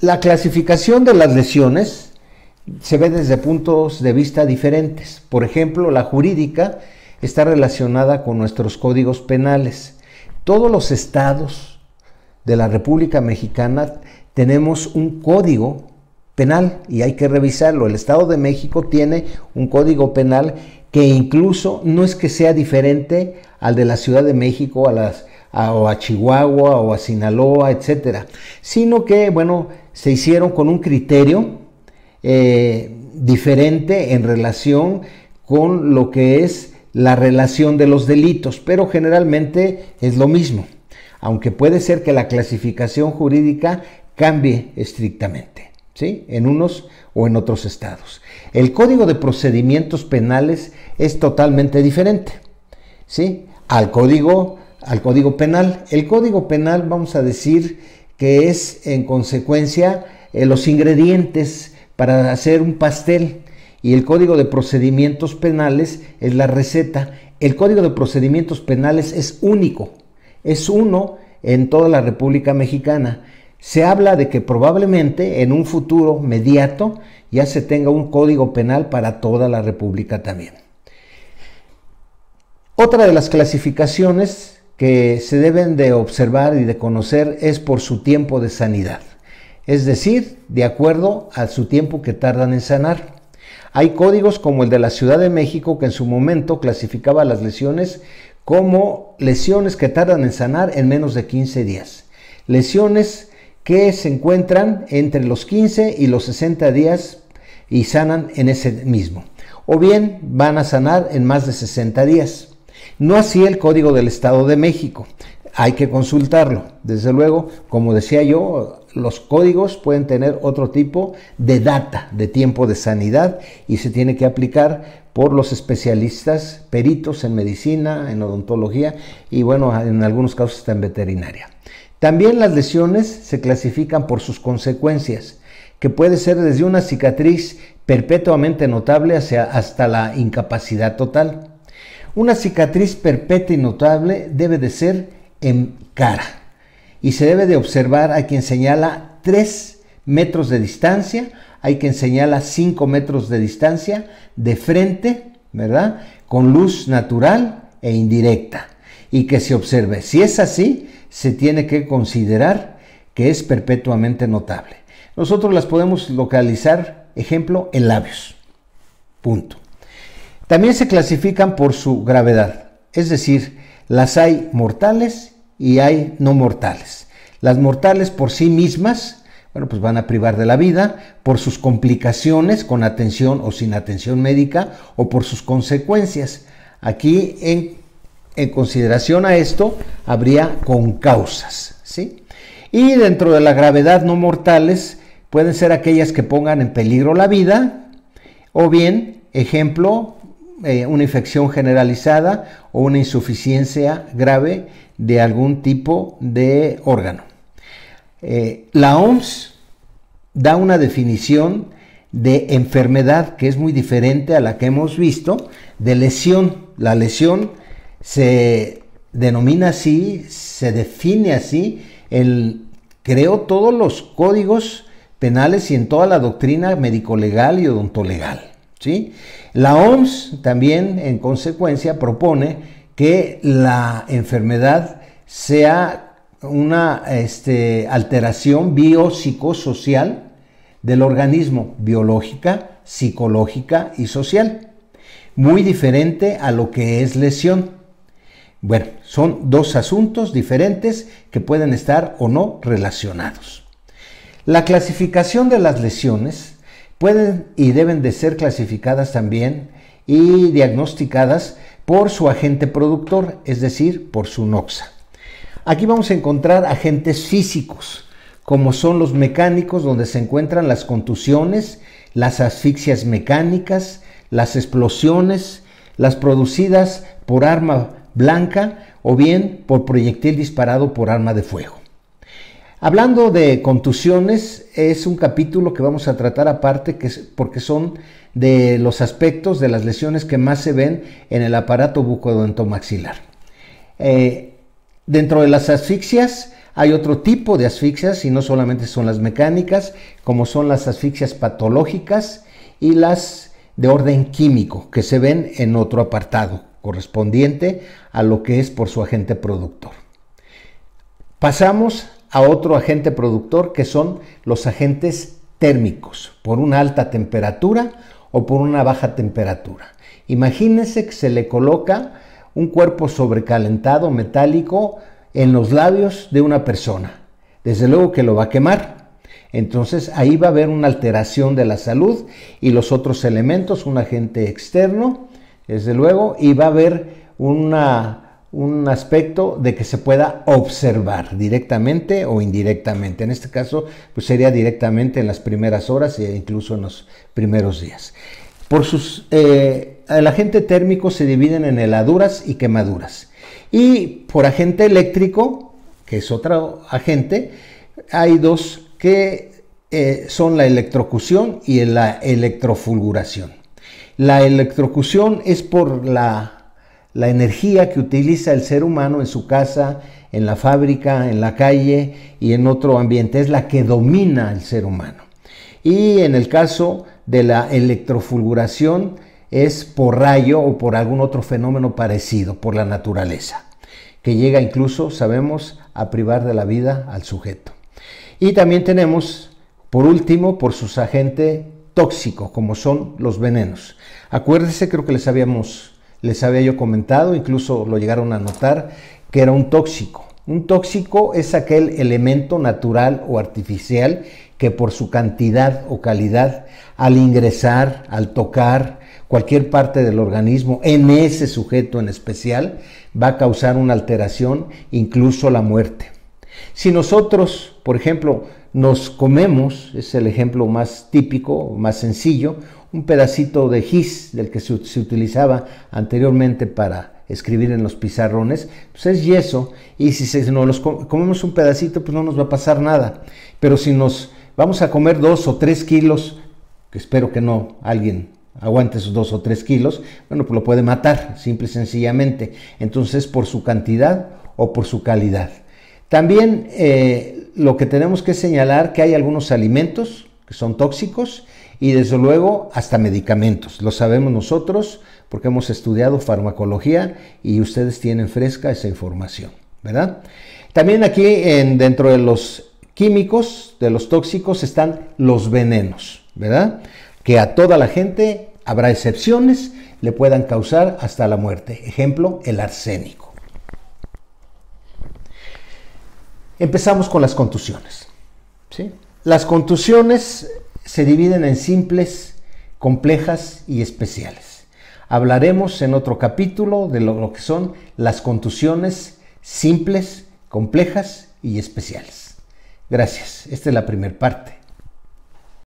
La clasificación de las lesiones se ve desde puntos de vista diferentes. Por ejemplo, la jurídica está relacionada con nuestros códigos penales. Todos los estados de la República Mexicana tenemos un código penal y hay que revisarlo. El Estado de México tiene un código penal que incluso no es que sea diferente al de la Ciudad de México, a las o a Chihuahua o a Sinaloa, etcétera, sino que, bueno, se hicieron con un criterio eh, diferente en relación con lo que es la relación de los delitos, pero generalmente es lo mismo, aunque puede ser que la clasificación jurídica cambie estrictamente, ¿sí? En unos o en otros estados. El Código de Procedimientos Penales es totalmente diferente, ¿sí? Al Código al Código Penal. El Código Penal, vamos a decir, que es en consecuencia eh, los ingredientes para hacer un pastel y el Código de Procedimientos Penales es la receta. El Código de Procedimientos Penales es único, es uno en toda la República Mexicana. Se habla de que probablemente en un futuro mediato ya se tenga un código penal para toda la República también. Otra de las clasificaciones que se deben de observar y de conocer es por su tiempo de sanidad, es decir, de acuerdo a su tiempo que tardan en sanar. Hay códigos como el de la Ciudad de México que en su momento clasificaba las lesiones como lesiones que tardan en sanar en menos de 15 días. Lesiones que se encuentran entre los 15 y los 60 días y sanan en ese mismo. O bien van a sanar en más de 60 días. No así el Código del Estado de México. Hay que consultarlo. Desde luego, como decía yo, los códigos pueden tener otro tipo de data, de tiempo de sanidad, y se tiene que aplicar por los especialistas, peritos en medicina, en odontología y bueno, en algunos casos está en veterinaria. También las lesiones se clasifican por sus consecuencias, que puede ser desde una cicatriz perpetuamente notable hasta la incapacidad total. Una cicatriz perpetua y notable debe de ser en cara y se debe de observar a quien señala 3 metros de distancia, hay quien señala 5 metros de distancia, de frente, ¿verdad? Con luz natural e indirecta y que se observe. Si es así, se tiene que considerar que es perpetuamente notable. Nosotros las podemos localizar, ejemplo, en labios. Punto. También se clasifican por su gravedad, es decir, las hay mortales y hay no mortales. Las mortales por sí mismas bueno, pues van a privar de la vida por sus complicaciones con atención o sin atención médica o por sus consecuencias. Aquí en, consideración a esto habría con causas, ¿sí? Y dentro de la gravedad no mortales pueden ser aquellas que pongan en peligro la vida o bien, ejemplo, eh, una infección generalizada o una insuficiencia grave de algún tipo de órgano. Eh, la OMS da una definición de enfermedad que es muy diferente a la que hemos visto, de lesión. La lesión se denomina así, se define así, el, creo, todos los códigos penales y en toda la doctrina médico-legal y odontolegal. La OMS también, en consecuencia, propone que la enfermedad sea una este, alteración biopsicosocial del organismo, biológica, psicológica y social, muy diferente a lo que es lesión. Bueno, son dos asuntos diferentes que pueden estar o no relacionados. La clasificación de las lesiones pueden y deben de ser clasificadas también y diagnosticadas por su agente productor, es decir, por su NOXA. Aquí vamos a encontrar agentes físicos, como son los mecánicos, donde se encuentran las contusiones, las asfixias mecánicas, las explosiones, las producidas por arma blanca o bien por proyectil disparado por arma de fuego. Hablando de contusiones, es un capítulo que vamos a tratar aparte que es porque son de los aspectos de las lesiones que más se ven en el aparato bucodentomaxilar. Eh, dentro de las asfixias hay otro tipo de asfixias y no solamente son las mecánicas, como son las asfixias patológicas y las de orden químico que se ven en otro apartado correspondiente a lo que es por su agente productor. Pasamos a otro agente productor que son los agentes térmicos por una alta temperatura o por una baja temperatura. Imagínense que se le coloca un cuerpo sobrecalentado metálico en los labios de una persona. Desde luego que lo va a quemar. Entonces ahí va a haber una alteración de la salud y los otros elementos, un agente externo, desde luego, y va a haber una un aspecto de que se pueda observar directamente o indirectamente. En este caso, pues sería directamente en las primeras horas e incluso en los primeros días. Por sus, eh, el agente térmico se dividen en heladuras y quemaduras. Y por agente eléctrico, que es otro agente, hay dos que eh, son la electrocución y la electrofulguración. La electrocución es por la la energía que utiliza el ser humano en su casa, en la fábrica, en la calle y en otro ambiente, es la que domina al ser humano. Y en el caso de la electrofulguración es por rayo o por algún otro fenómeno parecido, por la naturaleza, que llega incluso, sabemos, a privar de la vida al sujeto. Y también tenemos, por último, por sus agentes tóxicos, como son los venenos. Acuérdense, creo que les habíamos les había yo comentado, incluso lo llegaron a notar, que era un tóxico. Un tóxico es aquel elemento natural o artificial que por su cantidad o calidad, al ingresar, al tocar cualquier parte del organismo, en ese sujeto en especial, va a causar una alteración, incluso la muerte. Si nosotros, por ejemplo, nos comemos, es el ejemplo más típico, más sencillo, un pedacito de gis del que se, utilizaba anteriormente para escribir en los pizarrones, pues es yeso y si se, nos los comemos un pedacito pues no nos va a pasar nada, pero si nos vamos a comer dos o tres kilos, que espero que no alguien aguante esos dos o tres kilos, bueno pues lo puede matar, simple y sencillamente, entonces por su cantidad o por su calidad. También eh, lo que tenemos que señalar que hay algunos alimentos que son tóxicos y desde luego hasta medicamentos. Lo sabemos nosotros porque hemos estudiado farmacología y ustedes tienen fresca esa información, ¿verdad? También aquí en, dentro de los químicos, de los tóxicos, están los venenos, ¿verdad? Que a toda la gente, habrá excepciones, le puedan causar hasta la muerte. Ejemplo, el arsénico. Empezamos con las contusiones. Las contusiones se dividen en simples, complejas y especiales. Hablaremos en otro capítulo de lo que son las contusiones simples, complejas y especiales. Gracias. Esta es la primera parte.